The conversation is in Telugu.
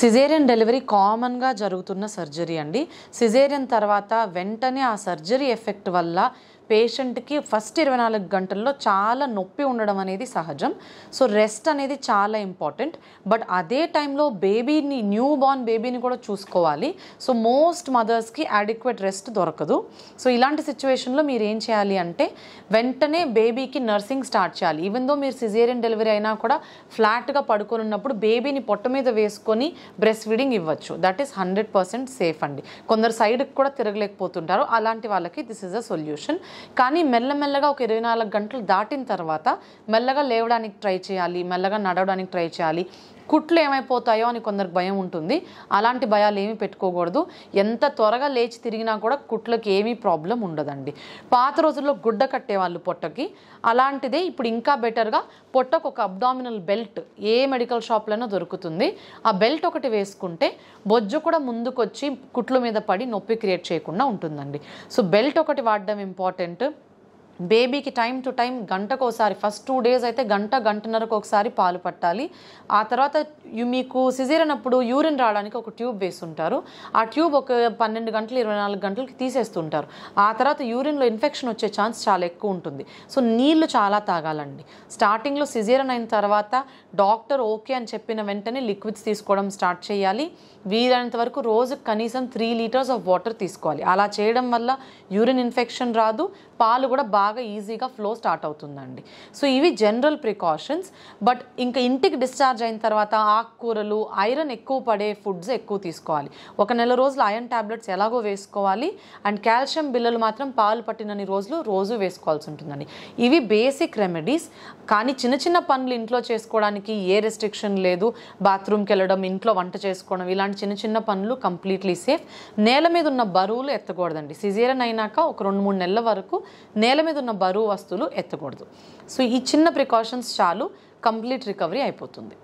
సిజేరియన్ డెలివరీ కామన్గా జరుగుతున్న సర్జరీ అండి సిజేరియన్ తర్వాత వెంటనే ఆ సర్జరీ ఎఫెక్ట్ వల్ల పేషెంట్కి ఫస్ట్ ఇరవై నాలుగు గంటల్లో చాలా నొప్పి ఉండడం అనేది సహజం సో రెస్ట్ అనేది చాలా ఇంపార్టెంట్ బట్ అదే టైంలో బేబీని న్యూ బార్న్ బేబీని కూడా చూసుకోవాలి సో మోస్ట్ మదర్స్కి అడిక్వేట్ రెస్ట్ దొరకదు సో ఇలాంటి సిచ్యువేషన్లో మీరు ఏం చేయాలి అంటే వెంటనే బేబీకి నర్సింగ్ స్టార్ట్ చేయాలి ఈవెన్ దో మీరు సిజేరియన్ డెలివరీ అయినా కూడా ఫ్లాట్గా పడుకొని ఉన్నప్పుడు బేబీని పొట్ట మీద వేసుకొని బ్రెస్ట్ ఫీడింగ్ ఇవ్వచ్చు that is hundred percent safe అండి కొందరు సైడ్కి కూడా తిరగలేకపోతుంటారు అలాంటి వాళ్ళకి దిస్ ఇస్ అ సొల్యూషన్ కానీ మెల్లమెల్లగా ఒక ఇరవై నాలుగు గంటలు దాటిన తర్వాత మెల్లగా లేవడానికి ట్రై చేయాలి మెల్లగా నడవడానికి ట్రై చేయాలి కుట్లు ఏమైపోతాయో అని కొందరికి భయం ఉంటుంది అలాంటి భయాలు ఏమీ పెట్టుకోకూడదు ఎంత త్వరగా లేచి తిరిగినా కూడా కుట్లకి ఏమీ ప్రాబ్లం ఉండదండి పాత రోజుల్లో గుడ్డ కట్టేవాళ్ళు పొట్టకి అలాంటిదే ఇప్పుడు ఇంకా బెటర్గా పొట్టకు ఒక అబ్డామినల్ బెల్ట్ ఏ మెడికల్ షాప్లోనో దొరుకుతుంది ఆ బెల్ట్ ఒకటి వేసుకుంటే బొజ్జు కూడా ముందుకొచ్చి కుట్ల మీద పడి నొప్పి క్రియేట్ చేయకుండా ఉంటుందండి సో బెల్ట్ ఒకటి వాడడం ఇంపార్టెంట్ സെൻറ്റും బేబీకి టైం టు టైం గంటకోసారి ఫస్ట్ టూ డేస్ అయితే గంట గంటన్నరకు ఒకసారి పాలు పట్టాలి ఆ తర్వాత మీకు సిజేరియన్ అప్పుడు యూరిన్ రావడానికి ఒక ట్యూబ్ వేస్తుంటారు ఆ ట్యూబ్ ఒక పన్నెండు గంటలు ఇరవై నాలుగు గంటలకి తీసేస్తుంటారు ఆ తర్వాత యూరిన్లో ఇన్ఫెక్షన్ వచ్చే ఛాన్స్ చాలా ఎక్కువ ఉంటుంది సో నీళ్లు చాలా తాగాలండి స్టార్టింగ్లో సిజీరన్ అయిన తర్వాత డాక్టర్ ఓకే అని చెప్పిన వెంటనే లిక్విడ్స్ తీసుకోవడం స్టార్ట్ చేయాలి వీలైనంత వరకు రోజు కనీసం త్రీ లీటర్స్ ఆఫ్ వాటర్ తీసుకోవాలి అలా చేయడం వల్ల యూరిన్ ఇన్ఫెక్షన్ రాదు పాలు కూడా బాగా బాగా ఈజీగా ఫ్లో స్టార్ట్ అవుతుందండి సో ఇవి జనరల్ ప్రికాషన్స్ బట్ ఇంకా ఇంటికి డిశ్చార్జ్ అయిన తర్వాత ఆకుకూరలు ఐరన్ ఎక్కువ పడే ఫుడ్స్ ఎక్కువ తీసుకోవాలి ఒక నెల రోజులు ఐరన్ ట్యాబ్లెట్స్ ఎలాగో వేసుకోవాలి అండ్ కాల్షియం బిల్లలు మాత్రం పాలు పట్టినని రోజులు రోజు వేసుకోవాల్సి ఉంటుందండి ఇవి బేసిక్ రెమెడీస్ కానీ చిన్న చిన్న పనులు ఇంట్లో చేసుకోవడానికి ఏ రెస్ట్రిక్షన్ లేదు బాత్రూమ్కి వెళ్ళడం ఇంట్లో వంట చేసుకోవడం ఇలాంటి చిన్న చిన్న పనులు కంప్లీట్లీ సేఫ్ నేల మీద ఉన్న బరువులు ఎత్తకూడదండి సిజేరన్ అయినాక ఒక రెండు మూడు నెలల వరకు నేల మీద మీద ఉన్న బరువు వస్తువులు ఎత్తకూడదు సో ఈ చిన్న ప్రికాషన్స్ చాలు కంప్లీట్ రికవరీ అయిపోతుంది